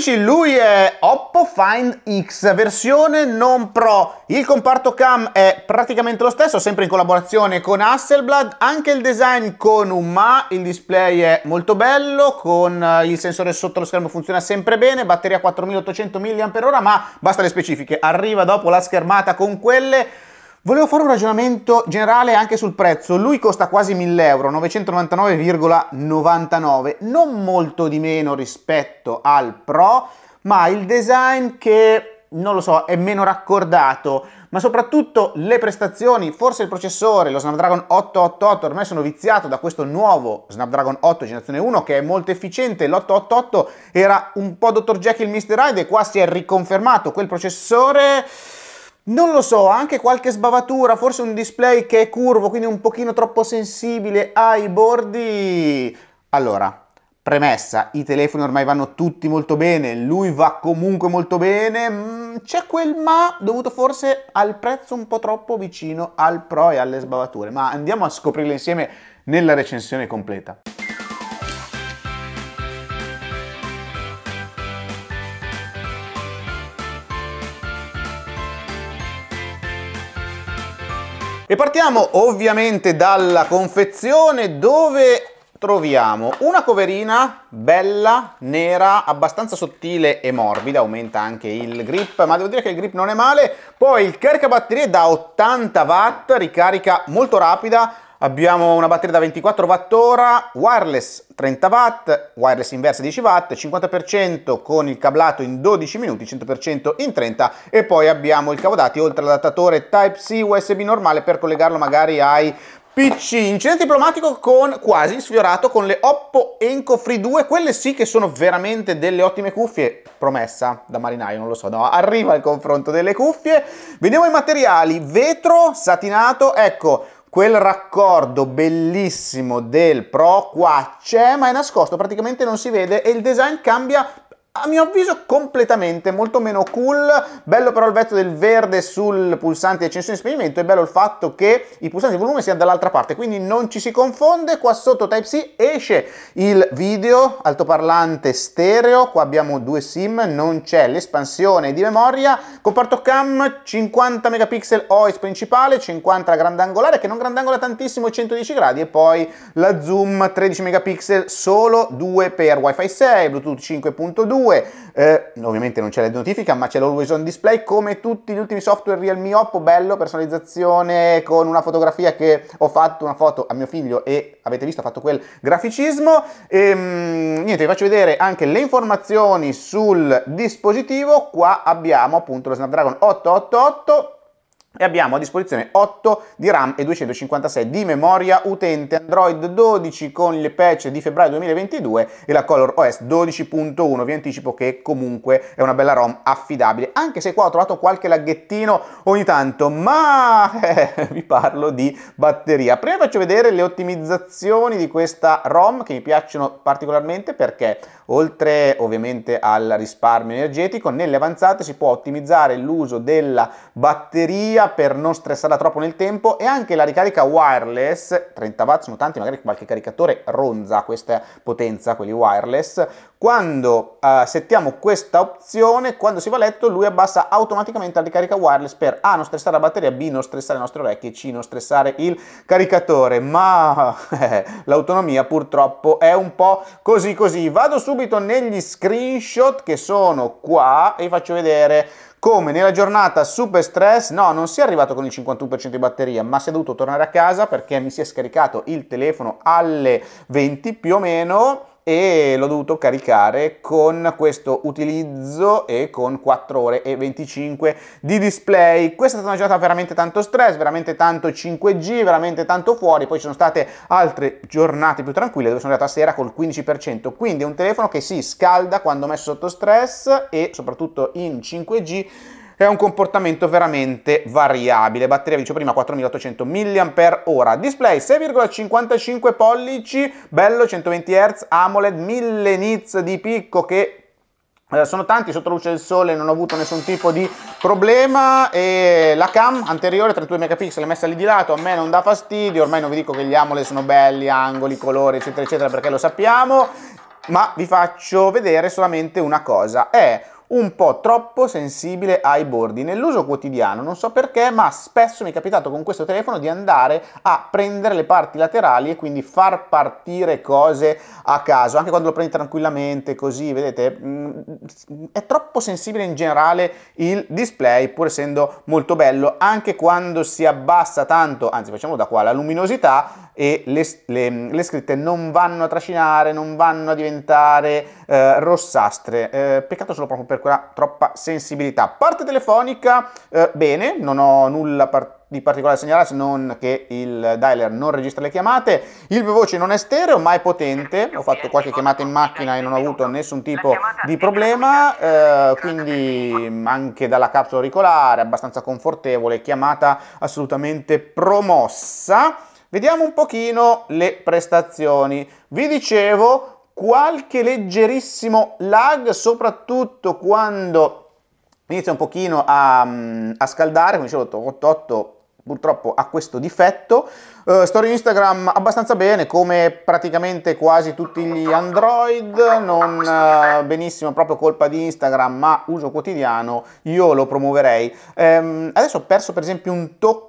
amici lui è Oppo Find X versione non pro il comparto cam è praticamente lo stesso sempre in collaborazione con Hasselblad anche il design con un ma il display è molto bello con eh, il sensore sotto lo schermo funziona sempre bene batteria 4800 mAh ma basta le specifiche arriva dopo la schermata con quelle Volevo fare un ragionamento generale anche sul prezzo. Lui costa quasi 1000 euro, 999,99, non molto di meno rispetto al Pro, ma il design che non lo so, è meno raccordato, ma soprattutto le prestazioni, forse il processore, lo Snapdragon 888, ormai sono viziato da questo nuovo Snapdragon 8 generazione 1 che è molto efficiente, l'888 era un po' Dr. Jekyll Mr. Hyde e qua si è riconfermato quel processore non lo so, anche qualche sbavatura, forse un display che è curvo, quindi un pochino troppo sensibile ai bordi. Allora, Premessa, i telefoni ormai vanno tutti molto bene, lui va comunque molto bene, mm, c'è quel ma dovuto forse al prezzo un po' troppo vicino al pro e alle sbavature, ma andiamo a scoprirle insieme nella recensione completa. E partiamo ovviamente dalla confezione dove troviamo una coverina bella, nera, abbastanza sottile e morbida, aumenta anche il grip, ma devo dire che il grip non è male. Poi il caricabatterie da 80 watt, ricarica molto rapida, Abbiamo una batteria da 24 watt Wh, wireless 30 Watt, wireless inversa 10 Watt, 50% con il cablato in 12 minuti, 100% in 30 e poi abbiamo il cavo dati oltre all'adattatore Type-C USB normale per collegarlo magari ai PC, incidente diplomatico con quasi sfiorato con le Oppo Enco Free 2, quelle sì che sono veramente delle ottime cuffie, promessa da marinaio, non lo so, no, arriva il confronto delle cuffie. Vediamo i materiali, vetro, satinato, ecco, quel raccordo bellissimo del Pro qua c'è ma è nascosto praticamente non si vede e il design cambia a mio avviso completamente, molto meno cool, bello però il vetto del verde sul pulsante di accensione e spegnimento e bello il fatto che i pulsanti di volume siano dall'altra parte, quindi non ci si confonde, qua sotto Type-C esce il video, altoparlante stereo, qua abbiamo due SIM, non c'è l'espansione di memoria, comparto cam 50 megapixel OIS principale, 50 grandangolare che non grandangola tantissimo, 110 gradi e poi la zoom 13 megapixel solo 2 per Wi-Fi 6, Bluetooth 5.2, 2, eh, ovviamente non c'è la notifica ma c'è l'always on display come tutti gli ultimi software Realme Oppo, bello, personalizzazione con una fotografia che ho fatto, una foto a mio figlio e avete visto ha fatto quel graficismo, e, ehm, niente vi faccio vedere anche le informazioni sul dispositivo, qua abbiamo appunto lo Snapdragon 888 e abbiamo a disposizione 8 di RAM e 256 di memoria utente Android 12 con le patch di febbraio 2022 e la Color OS 12.1, vi anticipo che comunque è una bella ROM affidabile, anche se qua ho trovato qualche laghettino ogni tanto, ma eh, vi parlo di batteria. Prima vi faccio vedere le ottimizzazioni di questa ROM che mi piacciono particolarmente perché oltre ovviamente al risparmio energetico, nelle avanzate si può ottimizzare l'uso della batteria per non stressarla troppo nel tempo e anche la ricarica wireless, 30 watt sono tanti, magari qualche caricatore ronza questa potenza, quelli wireless. Quando uh, settiamo questa opzione, quando si va a letto, lui abbassa automaticamente la ricarica wireless per A non stressare la batteria, B non stressare le nostre orecchie, C non stressare il caricatore, ma eh, l'autonomia purtroppo è un po' così così. Vado subito negli screenshot che sono qua e vi faccio vedere come nella giornata super stress, no, non si è arrivato con il 51% di batteria, ma si è dovuto tornare a casa perché mi si è scaricato il telefono alle 20 più o meno e l'ho dovuto caricare con questo utilizzo e con 4 ore e 25 di display. Questa è stata una giornata veramente tanto stress, veramente tanto 5G, veramente tanto fuori, poi ci sono state altre giornate più tranquille dove sono andata a sera col 15%, quindi è un telefono che si scalda quando messo sotto stress e soprattutto in 5G è un comportamento veramente variabile. Batteria, vi dicevo prima, 4800 mAh. Display 6,55 pollici, bello, 120 Hz, AMOLED, 1000 nits di picco che eh, sono tanti sotto luce del sole, non ho avuto nessun tipo di problema e la cam anteriore 32 megapixel messa lì di lato a me non dà fastidio, ormai non vi dico che gli AMOLED sono belli, angoli, colori eccetera eccetera perché lo sappiamo, ma vi faccio vedere solamente una cosa, è un po' troppo sensibile ai bordi. Nell'uso quotidiano, non so perché, ma spesso mi è capitato con questo telefono di andare a prendere le parti laterali e quindi far partire cose a caso, anche quando lo prendi tranquillamente, così, vedete, mm, è troppo sensibile in generale il display, pur essendo molto bello, anche quando si abbassa tanto, anzi facciamo da qua la luminosità, e le, le, le scritte non vanno a trascinare, non vanno a diventare eh, rossastre. Eh, peccato solo proprio per quella troppa sensibilità. Parte telefonica, eh, bene, non ho nulla particolare di particolare segnalare se non che il dialer non registra le chiamate, il voce non è stereo ma è potente, ho fatto qualche chiamata in macchina e non ho avuto nessun tipo di problema, eh, quindi anche dalla capsula auricolare abbastanza confortevole, chiamata assolutamente promossa. Vediamo un pochino le prestazioni. Vi dicevo qualche leggerissimo lag, soprattutto quando inizia un pochino a, mm, a scaldare, come dicevo 888 purtroppo ha questo difetto, Uh, story Instagram abbastanza bene, come praticamente quasi tutti gli Android, non uh, benissimo proprio colpa di Instagram, ma uso quotidiano, io lo promuoverei. Um, adesso ho perso per esempio un tocco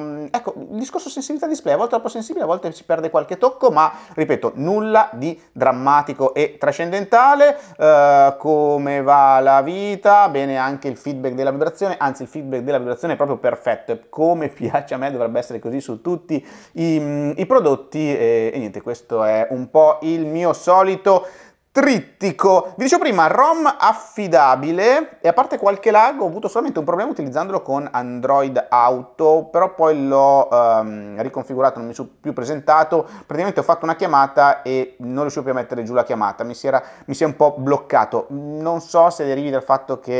mm, ecco, il discorso sensibilità display, a volte è troppo sensibile, a volte si perde qualche tocco, ma ripeto, nulla di drammatico e trascendentale. Uh, come va la vita? Bene anche il feedback della vibrazione, anzi il feedback della vibrazione è proprio perfetto, come piace a me dovrebbe essere così su tutti i, i prodotti e, e niente, questo è un po' il mio solito Trittico, vi dicevo prima, ROM affidabile e a parte qualche lag ho avuto solamente un problema utilizzandolo con Android Auto, però poi l'ho um, riconfigurato, non mi sono più presentato, praticamente ho fatto una chiamata e non riuscivo più a mettere giù la chiamata, mi si, era, mi si è un po' bloccato, non so se derivi dal fatto che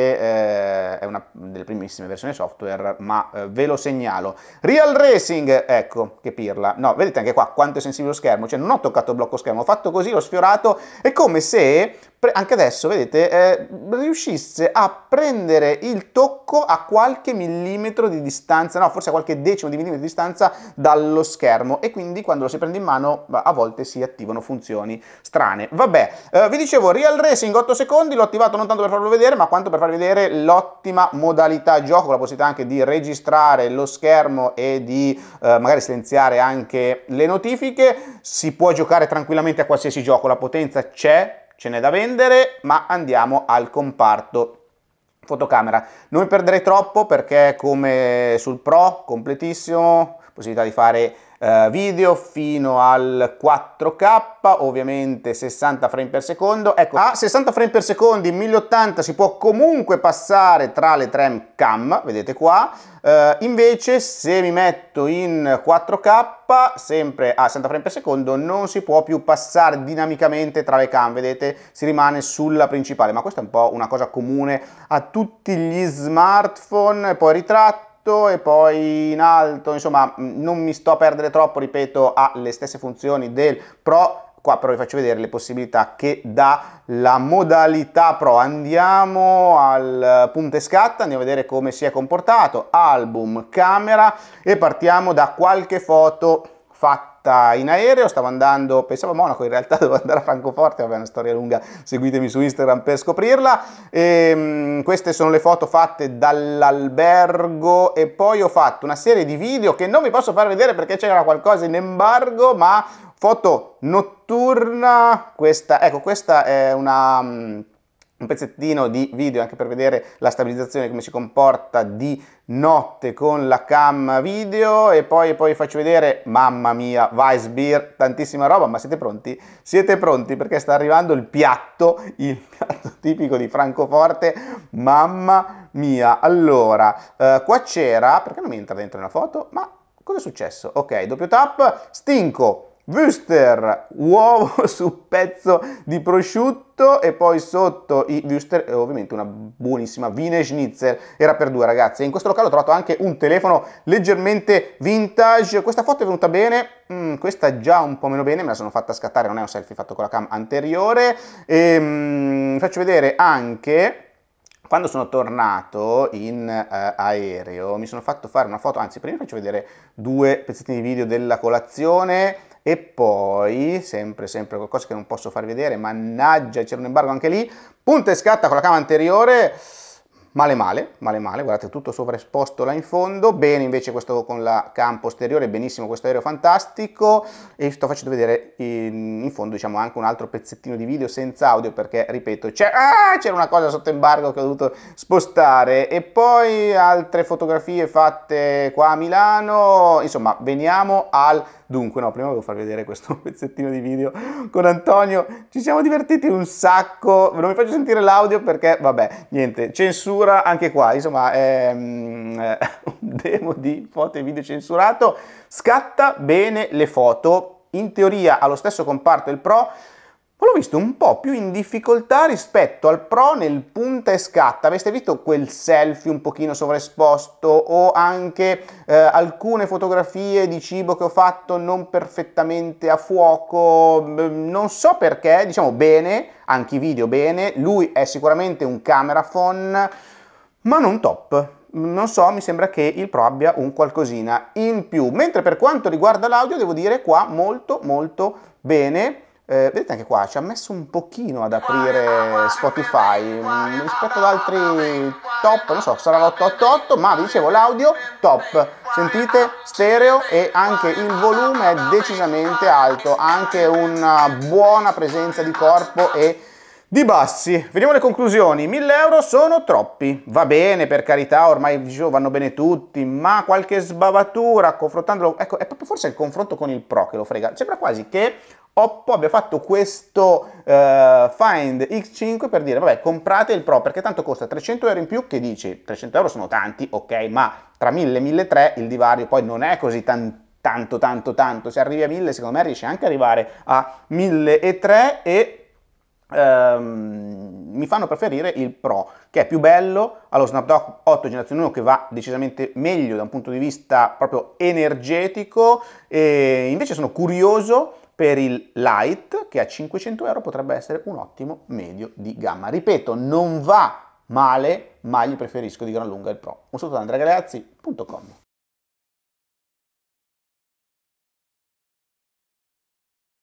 eh, è una delle primissime versioni software, ma eh, ve lo segnalo. Real Racing, ecco che pirla, no vedete anche qua quanto è sensibile lo schermo, cioè non ho toccato il blocco schermo, ho fatto così, l'ho sfiorato, e come से anche adesso, vedete, eh, riuscisse a prendere il tocco a qualche millimetro di distanza, no, forse a qualche decimo di millimetro di distanza dallo schermo e quindi quando lo si prende in mano a volte si attivano funzioni strane. Vabbè, eh, vi dicevo, Real Racing 8 secondi, l'ho attivato non tanto per farlo vedere, ma quanto per farvi vedere l'ottima modalità gioco, la possibilità anche di registrare lo schermo e di eh, magari silenziare anche le notifiche. Si può giocare tranquillamente a qualsiasi gioco, la potenza c'è, ce n'è da vendere, ma andiamo al comparto fotocamera. Non mi perderei troppo perché come sul Pro completissimo, possibilità di fare eh, video fino al 4K, ovviamente 60 frame per secondo. Ecco, a 60 frame per secondo in 1080 si può comunque passare tra le tram cam, vedete qua. Eh, invece se mi metto in 4K, sempre a 60 frame per secondo, non si può più passare dinamicamente tra le cam, vedete? Si rimane sulla principale, ma questa è un po' una cosa comune a tutti gli smartphone, poi ritratto sotto e poi in alto, insomma mm, non mi sto a perdere troppo, ripeto, ha le stesse funzioni del Pro, qua però vi faccio vedere le possibilità che dà la modalità Pro. Andiamo al punto e scatta, andiamo a vedere come si è comportato, album, camera e partiamo da qualche foto fatta fatta in aereo, stavo andando, pensavo a Monaco, in realtà dovevo andare a Francoforte, vabbè una storia lunga, seguitemi su Instagram per scoprirla. E, ehm, queste sono le foto fatte dall'albergo e poi ho fatto una serie di video che non vi posso far vedere perché c'era qualcosa in embargo, ma foto notturna, questa, ecco questa è una mm, un pezzettino di video anche per vedere la stabilizzazione, come si comporta di notte con la cam video e poi, poi faccio vedere, mamma mia, Vice Beer, tantissima roba, ma siete pronti? Siete pronti perché sta arrivando il piatto, il piatto tipico di Francoforte, mamma mia. Allora, eh, qua c'era, perché non mi entra dentro nella foto? Ma cosa è successo? Ok, doppio tap, stinco Wuster, uovo su pezzo di prosciutto e poi sotto i Wuster, eh, ovviamente una buonissima Wiener Schnitzel, era per due ragazze. In questo locale ho trovato anche un telefono leggermente vintage, questa foto è venuta bene, mm, questa già un po' meno bene, me la sono fatta scattare, non è un selfie fatto con la cam anteriore. E, mm, faccio vedere anche quando sono tornato in uh, aereo mi sono fatto fare una foto, anzi prima vi faccio vedere due pezzettini di video della colazione e poi, sempre, sempre qualcosa che non posso far vedere, mannaggia, c'era un embargo anche lì, punta e scatta con la cava anteriore, male male, male male, guardate tutto sovraesposto là in fondo, bene invece questo con la cam posteriore, benissimo questo aereo fantastico e sto facendo vedere in, in, fondo diciamo anche un altro pezzettino di video senza audio perché ripeto ah, c'era ah, una cosa sotto embargo che ho dovuto spostare e poi altre fotografie fatte qua a Milano, insomma veniamo al Dunque, no, prima volevo far vedere questo pezzettino di video con Antonio. Ci siamo divertiti un sacco. Non vi faccio sentire l'audio perché, vabbè, niente, censura censura anche qua, insomma è ehm, eh, un demo di foto e video censurato, scatta bene le foto, in teoria ha lo stesso comparto il Pro, ma l'ho visto un po' più in difficoltà rispetto al Pro nel punta e scatta. Aveste visto quel selfie un pochino sovraesposto o anche eh, alcune fotografie di cibo che ho fatto non perfettamente a fuoco? Non so perché, diciamo bene, anche i video bene. Lui è sicuramente un camera cameraphone ma non top. Non so, mi sembra che il Pro abbia un qualcosina in più. Mentre per quanto riguarda l'audio, devo dire qua molto molto bene. Eh, vedete anche qua, ci ha messo un pochino ad aprire Spotify mm, rispetto ad altri top, non so, sarà l'888, ma vi dicevo l'audio top. Sentite stereo e anche il volume è decisamente alto, anche una buona presenza di corpo e di Bassi, vediamo le conclusioni. 1000 euro sono troppi. Va bene, per carità, ormai vanno bene tutti, ma qualche sbavatura confrontandolo. Ecco, è proprio forse il confronto con il Pro che lo frega. Sembra quasi che Oppo abbia fatto questo uh, Find X5 per dire vabbè comprate il Pro perché tanto costa 300 euro in più che dici 300 euro sono tanti ok ma tra 1000 e 1300 il divario poi non è così tan tanto tanto tanto se arrivi a 1000 secondo me riesci anche ad arrivare a 1300 e ehm, mi fanno preferire il Pro, che è più bello, ha lo Snapdragon 8 generazione 1 che va decisamente meglio da un punto di vista proprio energetico, e invece sono curioso per il Lite, che a 500 euro potrebbe essere un ottimo medio di gamma. Ripeto, non va male, ma gli preferisco di gran lunga il Pro. Un saluto da andreagaleazzi.com